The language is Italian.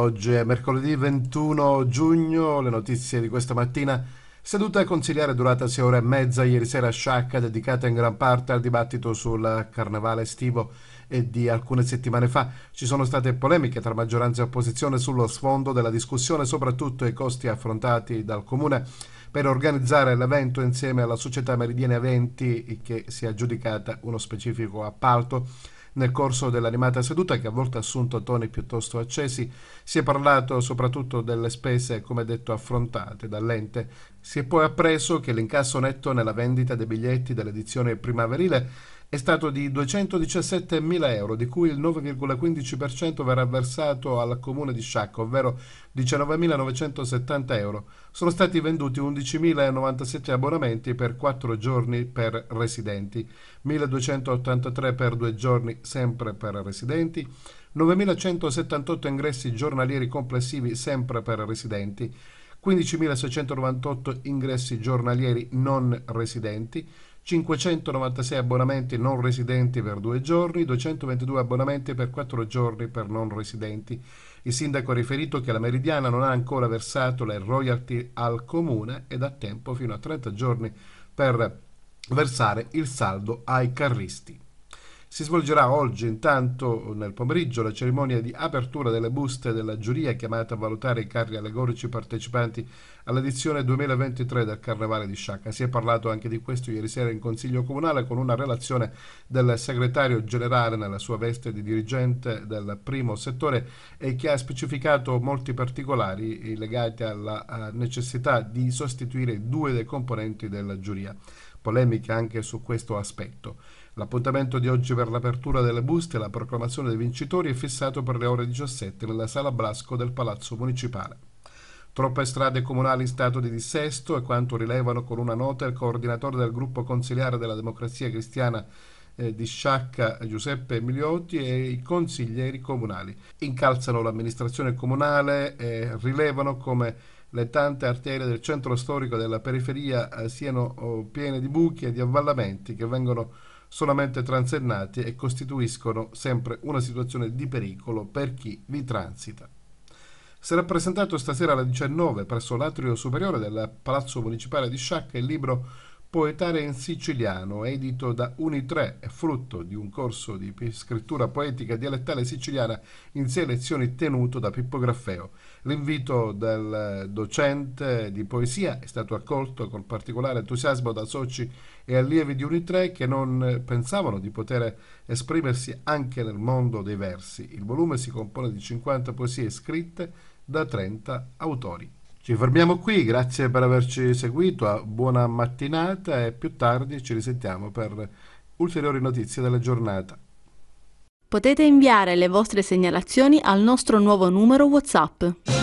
oggi è mercoledì 21 giugno, le notizie di questa mattina. Seduta consigliare durata 6 ore e mezza ieri sera a Sciacca, dedicata in gran parte al dibattito sul carnevale estivo e di alcune settimane fa. Ci sono state polemiche tra maggioranza e opposizione sullo sfondo della discussione, soprattutto i costi affrontati dal comune per organizzare l'evento insieme alla società Meridiane Eventi che si è aggiudicata uno specifico appalto. Nel corso dell'animata seduta, che a volte ha assunto toni piuttosto accesi, si è parlato soprattutto delle spese, come detto, affrontate dall'ente. Si è poi appreso che l'incasso netto nella vendita dei biglietti dell'edizione primaverile è stato di 217.000 euro, di cui il 9,15% verrà versato al comune di Sciacco, ovvero 19.970 euro. Sono stati venduti 11.097 abbonamenti per 4 giorni per residenti, 1.283 per 2 giorni sempre per residenti, 9.178 ingressi giornalieri complessivi sempre per residenti, 15.698 ingressi giornalieri non residenti, 596 abbonamenti non residenti per due giorni, 222 abbonamenti per quattro giorni per non residenti. Il sindaco ha riferito che la Meridiana non ha ancora versato le royalty al comune ed ha tempo fino a 30 giorni per versare il saldo ai carristi. Si svolgerà oggi intanto nel pomeriggio la cerimonia di apertura delle buste della giuria chiamata a valutare i carri allegorici partecipanti all'edizione 2023 del Carnevale di Sciacca. Si è parlato anche di questo ieri sera in Consiglio Comunale con una relazione del segretario generale nella sua veste di dirigente del primo settore e che ha specificato molti particolari legati alla eh, necessità di sostituire due dei componenti della giuria polemiche anche su questo aspetto. L'appuntamento di oggi per l'apertura delle buste e la proclamazione dei vincitori è fissato per le ore 17 nella sala Blasco del Palazzo Municipale. Troppe strade comunali in stato di dissesto e quanto rilevano con una nota il coordinatore del gruppo consigliare della democrazia cristiana eh, di Sciacca Giuseppe Migliotti e i consiglieri comunali. Incalzano l'amministrazione comunale e rilevano come le tante arterie del centro storico e della periferia eh, siano oh, piene di buchi e di avvallamenti che vengono solamente transennati e costituiscono sempre una situazione di pericolo per chi vi transita. Si è rappresentato stasera alle 19 presso l'atrio superiore del Palazzo Municipale di Sciacca il libro Poetare in siciliano, edito da Unitre, è frutto di un corso di scrittura poetica dialettale siciliana in sei lezioni tenuto da Pippo Graffeo. L'invito del docente di poesia è stato accolto con particolare entusiasmo da soci e allievi di Unitre che non pensavano di poter esprimersi anche nel mondo dei versi. Il volume si compone di 50 poesie scritte da 30 autori. Ci fermiamo qui, grazie per averci seguito, buona mattinata e più tardi ci risentiamo per ulteriori notizie della giornata. Potete inviare le vostre segnalazioni al nostro nuovo numero WhatsApp.